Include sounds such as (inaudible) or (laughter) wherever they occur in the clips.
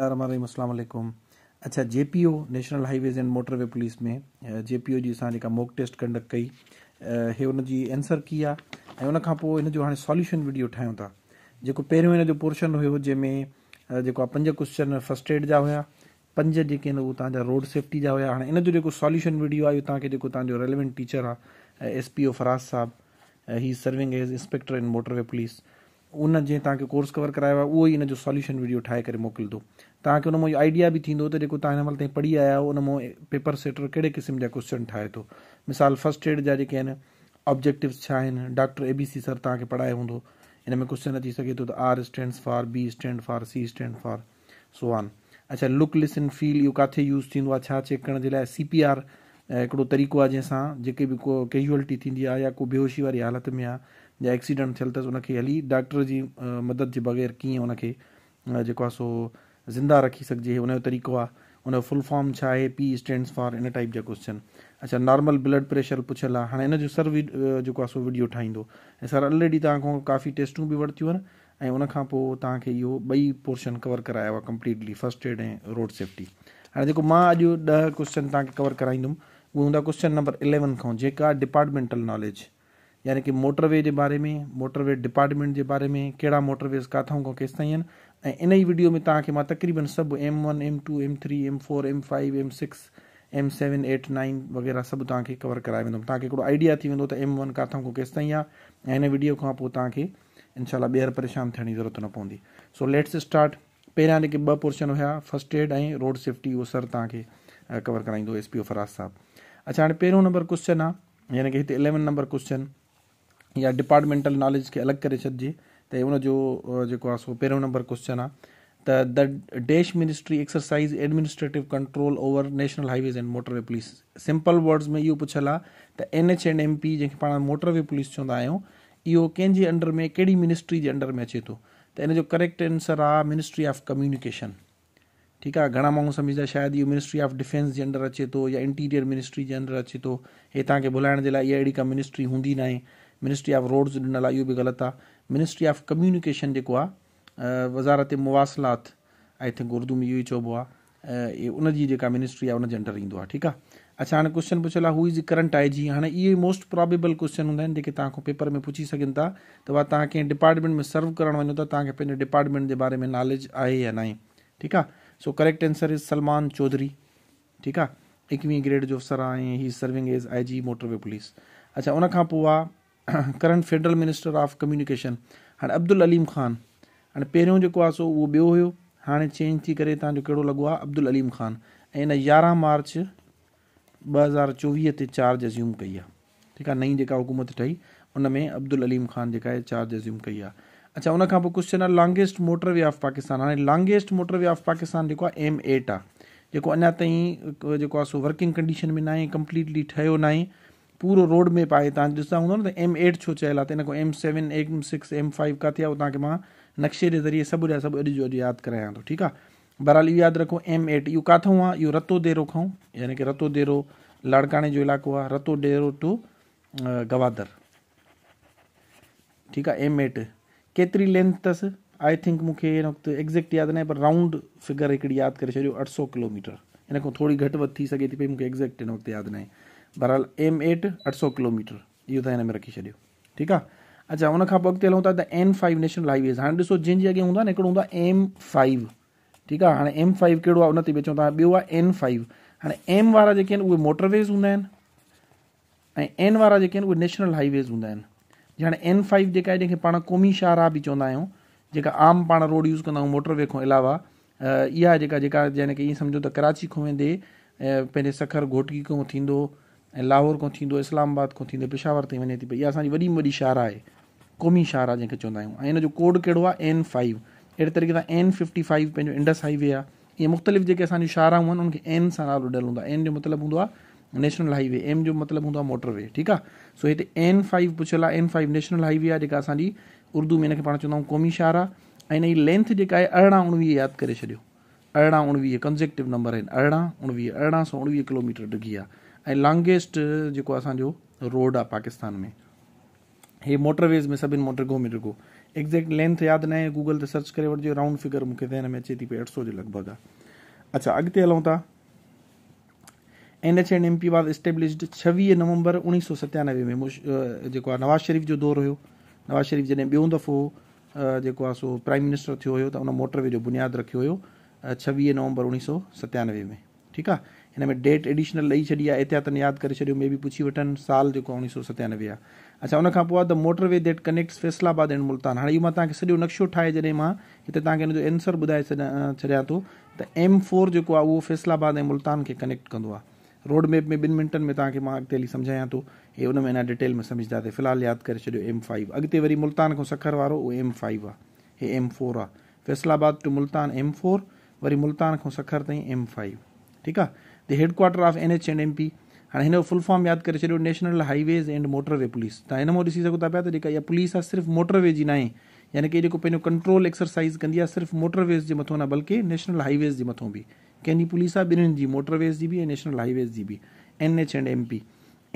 RAM السلام علیکم اچھا جے پی او national high ways and motor motorway police میں پی او جی موک ٹیکسٹ کنڈکٹ کئی یہ ان کی جی اینسر کی ان کا ہاں سالوشن ویڈیو ٹھاوں تا جو پہرو انجو پورشن ہو جی میں پنج کوشچن فسٹ ایڈ جا ہوا پنجن روڈ سیفٹی جایا ہاں ان سالشن ویڈیو آپ کے ریلوینٹ ٹیچر آ S P O Faraz sahib ہی سرگ as inspector in motorway police उन जंहिं तव्हांखे कोर्स कवर करायो आहे उहो ई इन जो सॉल्यूशन वीडियो ठाहे करे मोकिलींदो तव्हांखे उनमें इहो आइडिया बि थींदो त जेको तव्हां हिन महिल ताईं पढ़ी आया आहियो हुनमें पेपर सेटर कहिड़े क़िस्म जा क्वेश्चन ठाहे थो मिसाल फस्ट एड जा जेके आहिनि ऑब्जेक्टिव छा आहिनि doctor A B C sir तव्हांखे पढ़ायो हूंदो इन में क्वेश्चन अची सघे थो त R stands for B stand for C stand for सो आन अच्छा लुक लिसन फील इहो किथे यूज़ थींदो आहे छा चेक करण जे लाइ सी पी आर हिकिड़ो तरीक़ो आहे जंहिंसां जेके बि को कैजुअलिटी थींदी आहे या को बेहोशी वारी हालति में आहे या एक्सीडेंट थियल अथसि उनखे हली डॉक्टर जी मदद जे बग़ैर कीअं उनखे जेको आहे सो ज़िंदा रखी सघिजे हुनजो तरीक़ो आहे उनजो फुल फॉर्म छा आहे पी स्टैंड्स फॉर इन टाइप जा क्वेश्चन अच्छा नॉर्मल ब्लड प्रेशर पुछियलु आहे हाणे इन जो सर जेको आहे सो वीडियो ठाहींदो ऐं सर ऑलरेडी तव्हां खां काफ़ी टेस्टूं बि वरितियूं आहिनि ऐं उनखां पोइ तव्हांखे इहो ॿई पोर्शन कवर करायो आहे कंप्लीटली फस्ट एड ऐं रोड सेफ्टी हाणे जेको मां अॼु ॾह क्वेश्चन तव्हांखे कवर कराईंदुमि उहे हूंदा क्वेश्चन नंबर इलेवन खां जेका डिपार्टमेंटल नॉलेज یعنی کہ موٹر وے بارے میں موٹر وے ڈپارٹمینٹ کے بارے میں کیاا موٹر ویز کاتوں کا کیستاں ہیں ان ہی ویڈیو میں تا تقریباً سب M one M two M three M four M five M six M seven eight nine وغیرہ سب تک کور کرا ویم تک آئیڈیا تو ایم ون کاتوں کا کیست تھی ہے ان ویڈیو کا ان شاء اللہ بیرر پریشان تھے ضرورت نہ پڑتی سو لیکٹس اسٹارٹ پہ بورشن ہوا فسٹ ایڈ ای روڈ سیفٹی وہ سر تا کور کرائی ہو فراز صاحب اچھا ہر پہ نمبر کوششن ہے یعنی کہ الیون نمبر کوششن یا ڈپارٹمینٹل نالج کے الگ کر چانج پہ نمبر کوششن ہے تو دیش ministry exercise administrative control over national high ways and motor motorway police simple Woods میں یہ پوچھل ہے تو این ایچ اینڈ ایم پی جن پان موٹر وے پولیس چونندہ آپ کی انڈر میں کہیں منسٹری کے انڈر میں اچے تو انجو کریکٹ اینسر آ منسٹری آف کمکیشن ٹھیک ہے گڑا موسم سمجھتا شاید یہ منسٹری آف ڈیفینس کے انڈر اچے تو یا انٹیرئر منسٹری کے انڈر اچے تو یہ تاکہ بھلائن جائے یہ اڑی کا منسٹری ہوں نہ منسٹری آف روڈس دن او غلط آ منسٹری آف کمکیشن جو وزارت مواصلات آئی تھنک اردو میں یہ چاہیے ان کی جا مسٹری ہے ان کے انڈر ہی ٹھیک ہے اچھا ہاں کوشچن پوچھا ہوئی از کرنٹ آئی جی ہاں یہ موسٹ پرابیبل کوشچن ہوں کہ پیپر میں پوچھی سنتا تو وہ تاکہ کئی ڈپارٹمنٹ میں سرو کرا وجوہ تک ڈپارٹمنٹ کے بارے میں نالج ہے یا نا ٹھیک ہے so correct answer is Salman Chaudhry ٹھیک ہے اکوی گریڈ جو افسر ہی سروگ از آئی جی موٹر وے پولیس اچھا ان current federal minister of communication ہر ابدل علیم خان ہانے پہ وہ ہو چینج کریو لگو آبد علیم خان یارہ مارچ ب ہزار چوبیس سے چارج ایزم کی ٹھیک ہے نئی حکومت ٹھائی ان میں عبدل علیم خان چارج ایزیم کئی ہے اچھا ان کا چند longest motorway of Pakistan ہاں longest motorway of Pakistan جو ایم ایٹ آ جھو اِن تھی ورکنگ کنڈیشن میں نہ کمپلیٹلی ٹھہر نہ پورا روڈ میپ آئے تم ایٹ چل رہے ہیں ان کو M seven M six M five کتیں آپ کے نقشے کے ذریعے سب جب جو یاد کرایا تو برحال یہ رکھو ایم ایٹ یہ کتھوں آپ ہاں؟ کو رتو دیرو کھاؤں یعنی کہ رتو دیرو لاڑکانے جو لاکھ آ ہاں، رتو دیرو ٹو گوادر ٹھیک ہے ایم ایٹ کیتھ اس آئی تھنک مجھے ایگزیکٹ یاد نہیں پر راؤنڈ فیگر یاد کرو کلو میٹر ان کو تھوڑی گٹ ایگزیکٹ یاد نہیں बहरहाल एम एट अठ सौ किलोमीटर इहो तव्हां हिन में रखी छॾियो ठीकु आहे अच्छा उनखां पोइ अॻिते हलूं था त एन फाइव नेशनल हाईवेज़ हाणे ॾिसो जंहिंजी अॻियां हूंदो आहे न हिकिड़ो हूंदो आहे एम फाइव ठीकु आहे हाणे एम फाइव कहिड़ो आहे उन ते बि चऊं था ॿियो आहे एन फाइव हाणे एम वारा जेके आहिनि उहे मोटरवेज़ हूंदा आहिनि ऐं एन वारा जेके आहिनि उहे नेशनल हाईवेज़ हूंदा आहिनि हाणे एन फाइव जेका आहे जंहिंखे पाण क़ौमी शहर बि चवंदा आहियूं जेका आम पाण रोड यूज़ कंदा आहियूं मोटरवे खां अलावा इहा जेका जेका जंहिंखे ईअं सम्झो कराची वेंदे पंहिंजे सखर घोटकी खां थींदो ऐं लाहौर खां थींदो इस्लामाबाद खां थींदो पेशावर ताईं वञे थी पई इहा असांजी वॾी वॾी शहर आहे क़ौमी शहर आहे जंहिंखे चवंदा आहियूं ऐं हिन जो कोड कहिड़ो आहे एन फाइव अहिड़े तरीक़े सां एन फिफ्टी फाइव पंहिंजो इंडस हाईवे आहे इहे मुख़्तलिफ़ जेके असांजी शाराऊं आहिनि उनखे एन सां नालो ॾियलु हूंदो आहे एन जो मतिलबु हूंदो आहे नेशनल हाईवे एम जो मतिलबु हूंदो आहे मोटरवे ठीकु आहे सो हिते एन फाइव पुछियलु आहे एन फाइव नेशनल हाईवे आहे जेका असांजी उर्दू में हिनखे पाण चवंदा आहियूं क़ौमी शहर आहे ऐं हिन जी लेंथ जेका आहे अरिड़हं उणिवीह यादि करे छॾियो अरिड़हं उणिवीह कंजेक्टिव नंबर आहिनि अरिड़हं उणिवीह अरिड़हं सौ उणिवीह किलोमीटर डिघी आहे لانونگٹھوکو روڈ آپ میں یہ موٹر ویز میں سبھی موٹر گو میں رگو ایگزیکٹ لینتھ یاد نہیں ہے گوگل سے سرچ کراؤنڈ فیگرو کے لگ بھگ ہے چھو نومبر ان ستانوے میں نواز شریف جو دور ہوا شریف جدہ بیوں دفعہ سو پرائم منسٹر موٹر وے جو بنیاد رکھ چھویر نومبر ان ستانوے میں ہمیں ڈیٹ ایڈیشنل دے چڑی ہے احتیاطن یاد کر سال اُویس سو ستانوے اچھا ان کو the motorway that connects Faisalabad and Multan ہاں یہاں سے سو نقشو ٹھائے جی تاکہ انسر بدائے چم فور فیسل آباد ملتان کے کنیکٹ کروڈ میپ میں بن منٹن میں تاکہ ہل سمجھائیا تو یہ ان میں اگر ڈیٹل میں سمجھتا ہے فی الحال یاد کر ایم فائیو اگتے ویری ملتان کو سخر والوں ایم فائیو آ یہ ایم فور آ Faisalabad to Multan M four via Multan کو سخر تھی ایم فائیو ٹھیک ہے त headquarter of N H and M P हाणे हिन फुल फॉर्म यादि करे छॾियो national highways and motorway police तव्हां हिन मां ॾिसी सघो था पिया त जेका इहा पुलिस आहे सिर्फ़ु मोटरवे जी नाहे यानी की जेको पंहिंजो कंट्रोल एक्सरसाइज़ कंदी आहे सिर्फ़ु मोटरवेज़ जे मथां न बल्कि नेशनल हाईवेज़ जे मथां बि कंहिंजी पुलिस आहे ॿिन्हिनि जी मोटरवेज़ जी बि ऐं नेशनल हाईवेज़ जी बि N H and M P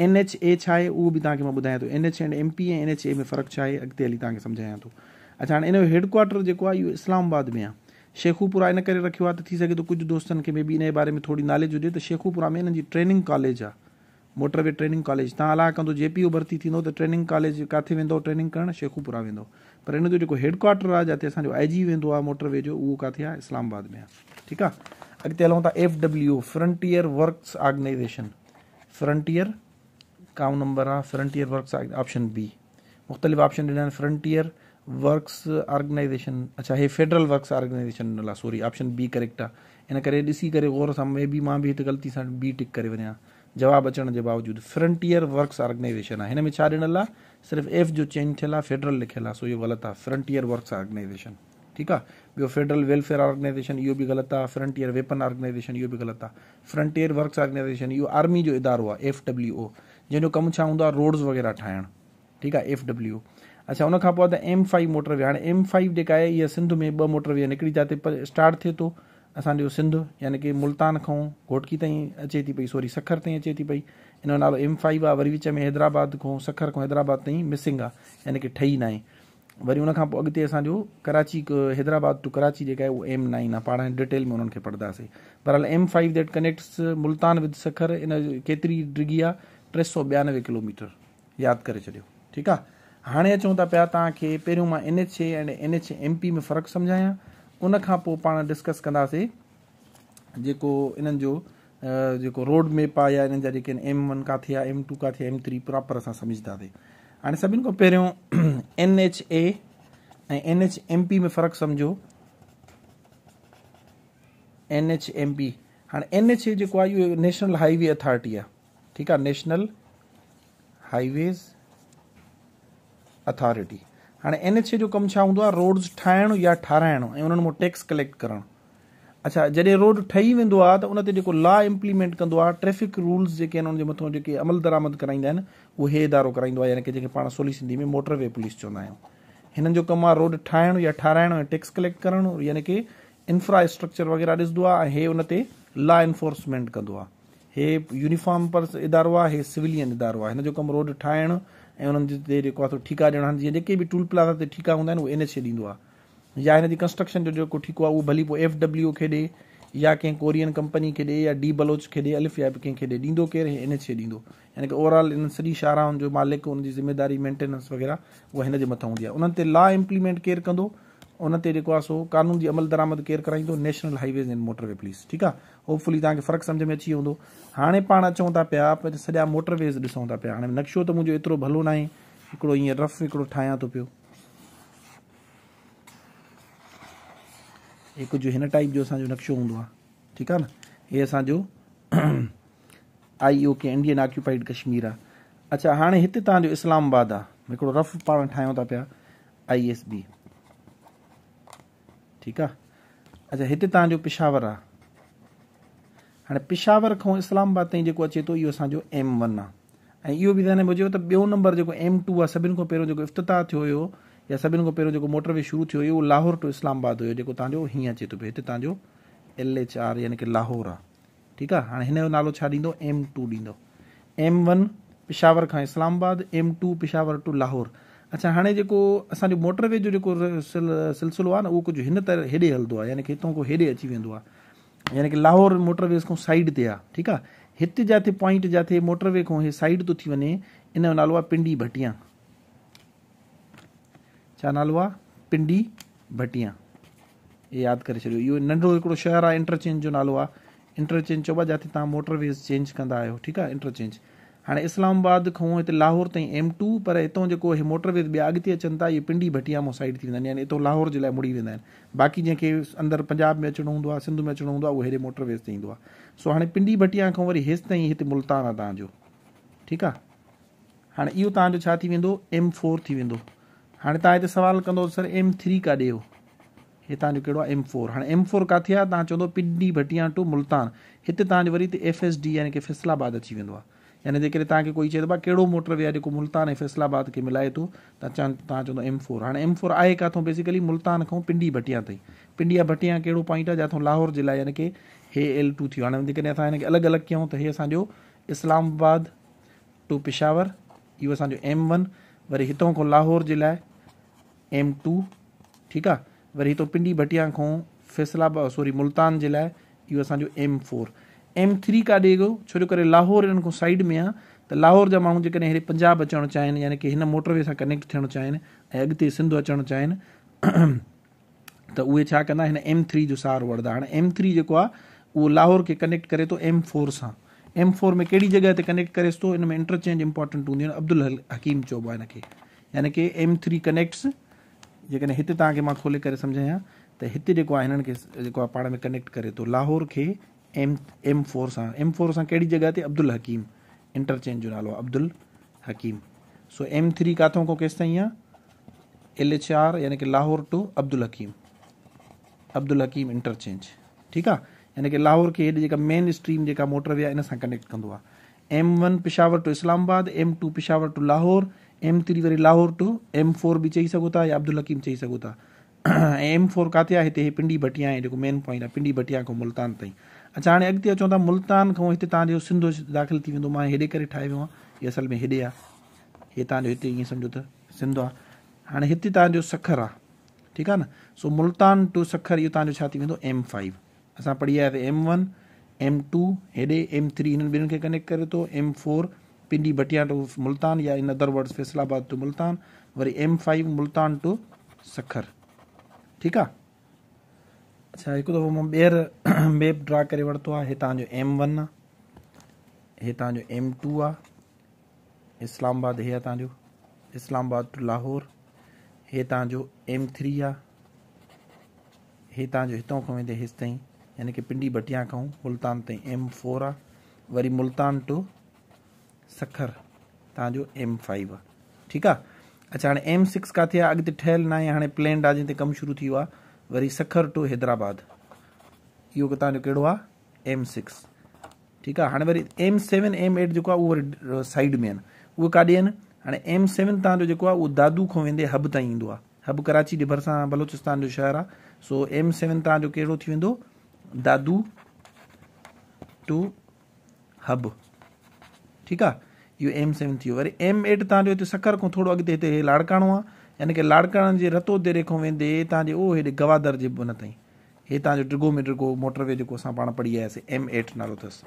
N H A छा आहे उहो बि तव्हांखे मां ॿुधायां थो N H and M P ऐं एन एच ए में फ़र्क़ु छा आहे अॻिते हली तव्हांखे सम्झायां थो अच्छा हाणे इन जो हेडक्वाटर जेको आहे इहो इस्लामाबाद में आहे شےخرا ان کے رکھو آ تو سکے تو کچھ دوستوں کے میں بھی ان کے بارے میں نالج ہوجائے تو شےخرہ میں ان کی ٹریننگ کالج ہے موٹر وے ٹریننگ کالج تعاع کر پی او برتی ہو ٹریننگ کالج کاتے وینگ کر شخوپورہ ویو پر انجو ہیڈکوارٹر ہے جاتے آئی جی وا موٹر وے جو کاتہ ہے اسلام آباد میں آگے ہلوں گا F W front works organization frontier کاؤں نمبر آ فرنٹنختلف آپشن دن فرنٹر وکس آرگنائزیشن اچھا یہ فیڈرل وکس آرگنائزیشن ہے سواری آپشن بی کریکٹ آنے کے غور سے میں بی میں بھی غلطی سے بی ٹک کرایا جباب اچنے کے باوجود فرنٹر وکس آرگنائزیشن ہے ان میں چل رہا ہے صرف ایف جو چینج یلرل لکھو غلط آ فنٹر وکس آرگنائزیشن ٹھیک ہے بہت فیڈرل ویلفیئر آرگنائزیشن یہ غلط آ فرنٹر ویپن آرگنائزیشن یہ غلط آ فرنٹر وکس آرگنائزیشن آرمی جو ادارہ ایف ڈبل جنوب کم ہو روڈس وغیرہ ٹھائن ٹھیک ہے ایف ڈبلو ا अच्छा उन खां पोइ त एम फाइव मोटर वे हाणे एम फाइव जेका आहे इहा सिंध में ॿ मोटर वे निकिरी जिते स्टार्ट थिए थो असांजो सिंध यानी की मुल्तान खां घोटकी ताईं अचे थी पई सॉरी सखर ताईं अचे थी पई इन जो नालो एम फाइव आहे वरी विच में हैदराबाद खां सखर खां हैदराबाद ताईं मिसिंग आहे यानी की ठही न आहे वरी उन खां पोइ अॻिते असांजो कराची हैदराबाद टू कराची जेका आहे उहो एम नाइन आहे पाण डिटेल में उन्हनि खे पढ़ंदासीं पर हल M five that connects Multan with Sukkur इन केतिरी डिघी आहे टे सौ ॿियानवे किलोमीटर यादि करे छॾियो ठीकु आहे हाणे अचूं था पिया तव्हांखे पहिरियों मां एन एच ए ऐं एन एच एम पी में फ़र्क़ु सम्झायां उन खां पोइ पाण डिस्कस कंदासीं जेको इन्हनि जो जेको रोड मेप आहे या इन्हनि जा जेके आहिनि एम वन काथे आहे एम टू काथे एम थ्री प्रॉपर असां सम्झंदासीं हाणे सभिनि खां पहिरियों एन एच ए ऐं एन एच एम पी में फ़र्क़ु सम्झो एन एच एम पी हाणे एन एच ए जेको आहे इहो नेशनल हाईवे अथॉरिटी आहे ठीकु आहे नेशनल हाईवेज़ अथॉरिटी हाणे एन एच ए जो कमु छा हूंदो आहे रोड्स ठाहिण या ठाराइण ऐं उन्हनि मां टैक्स कलेक्ट करणु अच्छा जॾहिं रोड ठही वेंदो आहे त उन ते जेको लॉ इम्प्लीमेंट कंदो आहे ट्रैफिक रूल्स जेके आहिनि उनजे मथां जेके अमल दरामद कराईंदा आहिनि उहे हीअ इदारो कराईंदो आहे यानी की जेके पाण सोली सिंधी में मोटर वे पुलिस चवंदा आहियूं हिननि जो कमु आहे रोड ठाहिणु या ठाराइण टैक्स कलेक्ट करणु यानी की इंफ्रास्ट्रक्चर वग़ैरह ॾिसंदो आहे ऐं हे उन ते लॉ इन्फोर्समेंट कंदो आहे हे यूनिफॉर्म पर इदारो आहे हे सिविलियन इदारो आहे हिन जो कमु रोड ठाहिणु ऐं उन्हनि जेको आहे ठीका ॾियणु हाणे जीअं जेके बि टूल प्लाज़ा ते ठीका हूंदा आहिनि उहे एन एच खे ॾींदो आहे या हिन जी कंस्ट्रक्शन जो जेको ठीकु आहे उहो भली पोइ एफ डब्ल्यू खे ॾे या कंहिं कोरियन कंपनी खे ॾे या डी बलोच खे ॾे अलिफ़ या कंहिंखे ॾे ॾींदो केरु एन एच खे ॾींदो यानी की ओवरऑल हिन सॼी शाहनि जो मालिक उन ज़िमेदारी मेंटेनेंस वग़ैरह उहा हिन जे मथां हूंदी आहे उन्हनि ते लॉ इम्प्लीमेंट केरु कंदो उन ते जेको आहे सो कानून जी अमल दरामद केरु कराईंदो national highways and motorway police ठीकु आहे होपफुली तव्हांखे फ़र्क़ु सम्झ में अची वेंदो हाणे पाण अचूं था पिया सॼा मोटरवेज़ ॾिसूं था पिया हाणे नक्शो त मुंहिंजो एतिरो भलो न आहे हिकिड़ो ईअं रफ़ हिकिड़ो ठाहियां थो पियो हिकु जो हिन टाइप जो असांजो नक्शो हूंदो आहे ठीकु आहे न हे असांजो आई ओ के इंडियन ऑक्युपाइड कश्मीर आहे अच्छा हाणे हिते तव्हांजो इस्लामाबाद आहे हिकिड़ो रफ़ पाण ठाहियूं था पिया आई एस बी ठीकु आहे अच्छा हिते तव्हांजो पिशावर आहे हाणे पिशावर खां इस्लामाबाद ताईं जेको अचे थो इहो असांजो एम वन आहे ऐं इहो बि ध्यानु त ॿियो नंबर जेको एम टू आहे सभिनि खां पहिरियों जेको इफ़्तिताह थियो हुयो या सभिनि खां पहिरियों जेको मोटरवे शुरू थियो हुयो उहो लाहौर टू इस्लामाबाद हुयो जेको तव्हांजो हीअं अचे थो पियो हिते तव्हांजो एल एच आर यानी की लाहौर आहे ठीकु आहे हाणे हिन जो नालो छा ॾींदो एम टू ॾींदो एम वन पिशावर खां Islamabad M two Peshawar to Lahore अच्छा हाणे जेको असांजो मोटरवे जो जेको सिलसिलो आहे न उहो कुझु हिन तरह हेॾे हलंदो आहे यानी की हितां खां हेॾे अची वेंदो आहे यानी की लाहौर मोटरवेज़ साइड ते आहे ठीकु आहे हिते जिते पॉइंट जिते मोटरवे खां इहो साइड थो थी वञे इन जो नालो आहे पिंडी भटिया छा नालो आहे पिंडी भटिया इहो यादि करे छॾियो इहो नंढो हिकिड़ो शहरु आहे इंटरचेंज जो नालो आहे इंटरचेंज चइबो आहे जिते तव्हां मोटरवेज़ चेंज कंदा आहियो ठीकु आहे इंटरचेंज हाणे इस्लामाबाद खां हिते लाहौर ताईं एम टू पर हितां जेको इहे मोटरवे ॿिया अॻिते अचनि था इहे पिंडी भटिया मां साइड थी वेंदा आहिनि यानी हितां लाहौर जे लाइ मुड़ी वेंदा आहिनि बाक़ी जंहिंखे अंदरि पंजाब में अचिणो हूंदो आहे सिंध में अचिणो हूंदो आहे उहो हेॾे मोटरवे ते ईंदो आहे सो हाणे पिंडी भटिया खां वरी हेसि ताईं हिते मुल्तान आहे तव्हांजो ठीकु आहे हाणे इहो तव्हांजो छा थी वेंदो एम फोर थी वेंदो हाणे तव्हां हिते सुवालु कंदो सर एम थ्री काॾे हो हे तव्हांजो कहिड़ो आहे एम फोर हाणे एम फोर किथे आहे तव्हां चवंदो पिंडी भटिया टू मुल्तान हिते तव्हांजो वरी एफ एस डी यानी की फैसलाबाद अची वेंदो आहे یعنی جن کو کوئی چاہیے باو موٹر وی ہے ملتان کے فیسل آداد کے ملائے تو چم فور ہاں ایم فور ہے کاتوں بیسکلی ملتان کو پنڈی بٹیاں تھی پنڈیا بٹیاں کہڑو پوائنٹ ہے جاتا لاہور جی یعنی کہ یہ ایل ٹو ہاں کچھ الگ الگ کیا تو اسلام آباد ٹو پشاور او او ایم ون ویتوں کو لاہور کے لائے ایم ٹو ٹھیک ہے ویتوں پنڈی بٹیاں کو فیسل آباد سواری ملتان کے لئے یہ اب ایم فور एम थ्री काॾे वियो छो जो करे लाहौर हिन खां साइड में आहे त लाहौर जा माण्हू जेकॾहिं हेॾे पंजाब अचणु चाहिनि यानी की हिन मोटरवे सां कनेक्ट थियणु चाहिनि ऐं अॻिते सिंधु अचणु चाहिनि (clears throat) त उहे छा कंदा हिन एम थ्री जो सहारो वणंदा हाणे एम थ्री जेको आहे उहो लाहौर खे कनेक्ट करे थो एम फोर सां एम फोर में कहिड़ी जॻहि ते कनेक्ट करेसि थो हिन में इंटरचेंज इंपोर्टेंट हूंदियूं आहिनि अब्दुल हकीम चौबो आहे हिन यानी की एम थ्री कनेक्ट्स जेकॾहिं हिते तव्हांखे मां खोले करे सम्झायां त हिते जेको में कनेक्ट करे थो लाहौर खे ایم ایم فور سے ایم فور سے کہڑی جگہ ابدل حکیم انٹرچینج جو نالو عبدل حکیم سو ایم تھری کاتوں کو کس تعین ایل ایچ آر یعنی کہ لاہور ٹو عبدل حکیم عبد الحکیم انٹرچینج ٹھیک ہے یعنی کہ لاہور کے ایڈی مین اسٹریم موٹر وی ہے ان سے کنیکٹ کروا M one Peshawar to Islamabad M two Peshawar to Lahore M three وی لاہور ٹو ایم فور بھی چیزوں گا یا عبد الحکیم چیزا ایم فور کاتے ہیں پنڈی بٹیا ہے مین پوائنٹ ہے پنڈی بٹیاں کو ملتان تعین अच्छा हाणे अॻिते अचूं था मुल्तान खां हिते तव्हांजो सिंधु दाख़िल थी वेंदो मां हेॾे करे ठाहे वियो आहियां हीअ असल में हेॾे आहे इहे तव्हांजो हिते ईअं सम्झो त सिंध आहे हाणे हिते तव्हांजो सखर आहे ठीकु आहे न सो मुल्तान टू सखर इहो तव्हांजो छा थी वेंदो एम फाइव असां पढ़ी आहियां त एम वन एम टू हेॾे एम थ्री हिननि ॿिन्हिनि खे कनेक्ट करे थो M four Pindi Bhattian to Multan या in other words Faisalabad to Multan वरी M five Multan to Sukkur ठीकु आहे अच्छा हिकु दफ़ो मां ॿियर मेप ड्रा करे वरितो आहे हे तव्हांजो एम वन आहे हे तव्हांजो एम टू आहे इस्लामाबाद हे आहे तव्हांजो इस्लामाबाद टू लाहौर हे तव्हांजो एम थ्री आहे हे तव्हांजो हितां खां वेंदे हेसि ताईं यानी की पिंडी बटिया खऊं मुल्तान ताईं एम फोर आहे वरी मुल्तान टू सखर तव्हांजो एम फाइव आहे ठीकु आहे अच्छा हाणे एम सिक्स किथे आहे अॻिते ठहियलु न आहे हाणे प्लेन ते कमु शुरू थी वरी सखर टू हैदराबाद इहो तव्हांजो कहिड़ो आहे एम सिक्स ठीकु आहे हाणे वरी एम सेवन एम एट जेको आहे उहो वरी साइड में आहिनि उहे काॾे आहिनि हाणे एम सेवन तव्हांजो जेको आहे उहो दादू खां वेंदे हब ताईं ईंदो आहे हब कराची जे भरिसां बलोचिस्तान जो शहरु आहे सो एम सेवन तव्हांजो कहिड़ो थी वेंदो दादू टू हब ठीकु आहे इहो एम सेवन थी वियो वरी एम एट तव्हांजो हिते सखर खां थोरो लाड़काणो आहे यानी की लाड़काणे जे रतोदेरे रेखो वेंदे तव्हांजे उहो हेॾे गवादर जे हुन ताईं हे तव्हांजो ड्रिगोमिट्रिगो मोटरवे जेको असां पाण पढ़ी आयासीं एम एट नालो अथसि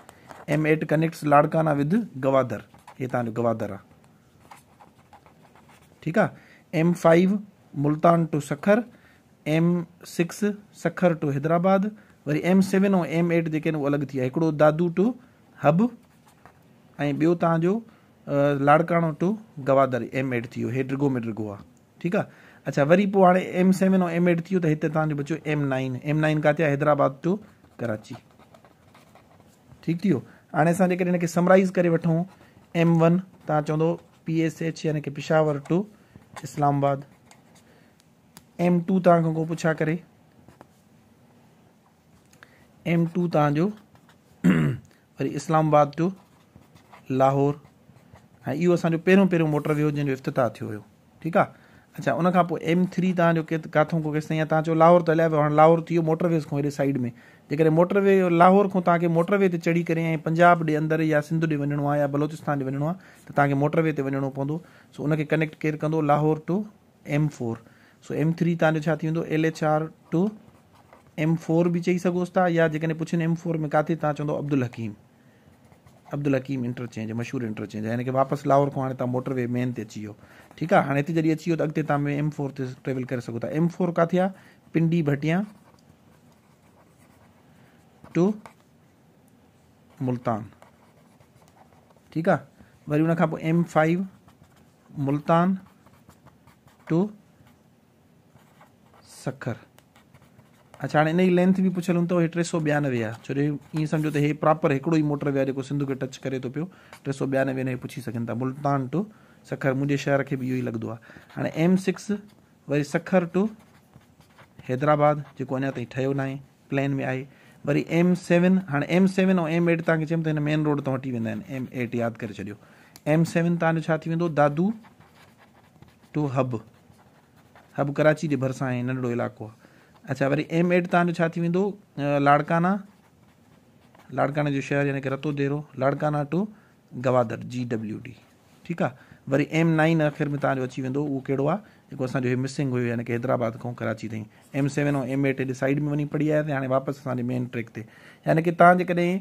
M eight connects Larkana with Gwadar इहे तव्हांजो गवादर आहे ठीकु आहे M five Multan to Sukkur M six Sukkur to Hyderabad वरी एम सेवन ऐं एम एट जेके आहिनि उहे अलॻि थी विया हिकिड़ो दादू टू हब ऐं ॿियो तव्हांजो Larkana to Gwadar M eight थी वियो हे ड्रिगोमीटर गो आहे ठीकु आहे अच्छा वरी पोइ हाणे एम सेवन ऐं एम एट थी वियो त हिते तव्हांजो बचियो एम नाइन एम नाइन किथे आहे हैदराबाद टू कराची ठीकु थी वियो हाणे असां जेकॾहिं हिनखे समराइज़ करे वठूं एम वन तव्हां चवंदो पी एस एच यानी की Peshawar to Islamabad M two तव्हां खां को पुछा करे एम टू तव्हांजो (clears throat) वरी इस्लामाबाद टू लाहौर ऐं इहो असांजो पहिरियों पहिरियों मोटर वियो जंहिंजो इफ़्तिताह थियो हुयो ठीकु आहे اچھا ان ایم تھری تعداد کات کے چو لاہور تو ہلیا پیا ہاں لاہور چیز موٹر ویز کو اتنے سائڈ میں جب موٹر وے لاہور کو تاکہ موٹر وے سے چڑھی کریں پنجاب ڈے اندر یا سنندے وا بلوچستان دے واپس ہے تو تاکہ موٹر وے وجہ پہ سو ان کے کنیکٹ کب لاہور ٹو ایم فور سو ایم تھری تاج L H R to M four بھی چاہیے یا پوچھنے ایم فور میں کاتے تاکہ چوند عبدل حکیم عبدالحکیم الحکیم انٹر چینج ہے مشہور انٹر چینج ہے واپس تا موٹر وے مین تے ٹھیک ہے تی ہوتے جی اچھی تا میں ایم فور تے ٹریول کر سکتا ایم فور تھیا پنڈی بھٹیاں ٹو ملتان ٹھیک ہے پو M five Multan to Sukkur اچھا ہاں ان کی لینک بھی پوچھ لوں تو یہ ٹے سو بیاانوے ہے چھوٹے یہ سمجھ تو یہ پاپر ایک ہی موٹر گیا سندھ کے ٹچ کرتے تو پہ ٹے سو بانوے میں یہ پوچھی سنتا ملتان ٹو سکھر مجھے شہر کے بھی یہ لگو ہے ہاں ایم سکس ویری سکھر ٹو حیدرآباد جو اِن تھی ٹھیک نہ پلین میں آئے وی ایم سیون ہاں ایم سیون ایم ایٹ تاکہ چم تو مین روڈ تا ہٹی ویسے ایم ایٹ یاد کر سک ایم سیوین تاج دادو ٹو ہب حب کراچی برسہ ہی ننڑو علاقہ अच्छा वरी एम एड तव्हांजो छा थी वेंदो लाड़काना लाड़काने जो शहर यानी की Ratodero Larkana to Gwadar G W D ठीकु आहे वरी एम नाइन आख़िर में तव्हांजो अची वेंदो उहो कहिड़ो आहे जेको असांजो मिसिंग हुयो यानी की हैदराबाद खां कराची ताईं एम सेवन ऐं एम एट हेॾे साइड में वञी पढ़ी आहे त हाणे वापसि असांजे मेन ट्रैक ते यानी की तव्हां जेकॾहिं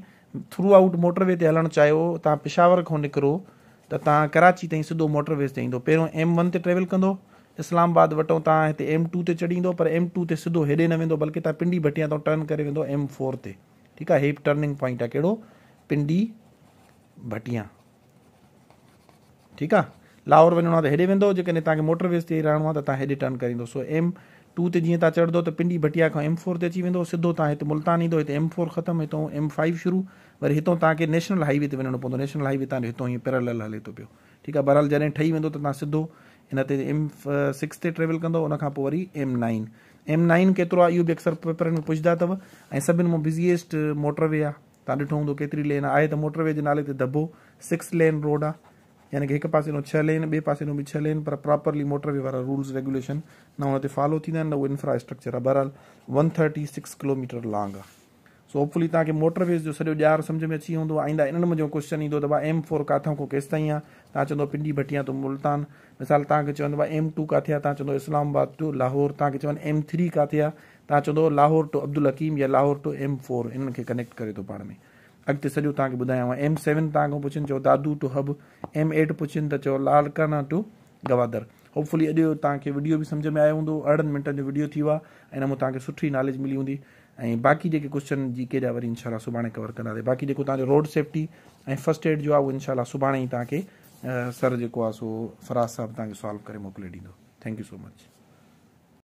थ्रू आउट मोटरवे ते हलणु चाहियो तव्हां पिशावर खां निकिरो त तव्हां कराची ताईं सिधो मोटरवेस ते ईंदो पहिरियों एम वन ते ट्रेवल कंदो इस्लामाबाद वटां तव्हां हिते एम टू ते चढ़ी ईंदो पर एम टू ते सिधो हेॾे न वेंदो बल्कि तव्हां पिंडी भटिया तां टर्न करे वेंदो एम फोर ते ठीकु आहे हे टर्निंग पॉइंट आहे कहिड़ो पिंडी भटिया ठीकु आहे लाहौर वञिणो आहे त हेॾे वेंदो जेकॾहिं तव्हांखे मोटर वेस ते रहणो आहे त तव्हां हेॾे टर्न करे ईंदो सो एम टू ते जीअं तव्हां चढ़ंदो त पिंडी भटिया खां एम फोर ते अची वेंदो सिधो तव्हां हिते मुल्तान ईंदो हिते एम फोर ख़तमु हितां एम फाइव शुरू वरी हितां तव्हांखे नेशनल हाईवे ते वञिणो पवंदो नेशनल हाईवे तव्हांजो हितां पैरल हले थो पियो ठीकु आहे बरहाल जॾहिं ठही वेंदो त तव्हां सिधो हिन ते एम सिक्स uh, ते ट्रेवल कंदो उन खां पोइ वरी एम नाइन एम नाइन केतिरो आहे इहो बि अक्सर पेपरनि में पुछंदा अथव ऐं सभिनि मां बिज़ीएस्ट मोटरवे आहे तव्हां ॾिठो हूंदो केतिरी लेन आहे त मोटरवे जे नाले ते दॿो सिक्स लेन रोड आहे यानी की हिकु पासे नो छह लेन ॿिए पासे नो बि छह लेन पर प्रोपर्ली मोटरवे वारा रूल्स रेगुलेशन न हुन ते फॉलो थींदा आहिनि न उहो इंफ्रास्ट्रक्चर आहे बहरहाल one thirty six kilometre long आहे सो होपफुली तव्हांखे मोटरवेस जो सॼो ॼार सम्झ में अची वेंदो आहे ईंदा इन्हनि मुंहिंजो क्वेश्चन ईंदो त भाउ एम फोर किथां खां केसिताईं आहे تب پنڈی بٹیاں تو ملتان مثال تک چند ایم ٹو کاتے ہیں تب اسلام آباد ٹو لاہور تا چم تھری کاتے آدھا لاہور ٹو ابد الحیم یا لاہور ٹو ایم فور ان کے کنیکٹ کرتے پڑھ میں ابتدے سجیوں کو بدایاں ایم سیون تک پوچھنے چاؤ Dadu to Hub M eight پوچھن تو چو Larkana to Gwadar hopefully اج تک ویڈیو بھی سمجھ میں آیا ہوں اڑن منٹن جو ویڈیو اِن میں سٹھی نالج ملی ہوں باقی جی کوشچن جی ویری ان شاء اللہ کور کرتے باقی جو روڈ سیفٹی فسٹ ایڈ جو ہے وہ ان شاء اللہ ہی تا सर जेको आहे सो फराज़ साहब तव्हांखे सॉल्व करे मोकिले ॾींदो यू सो मच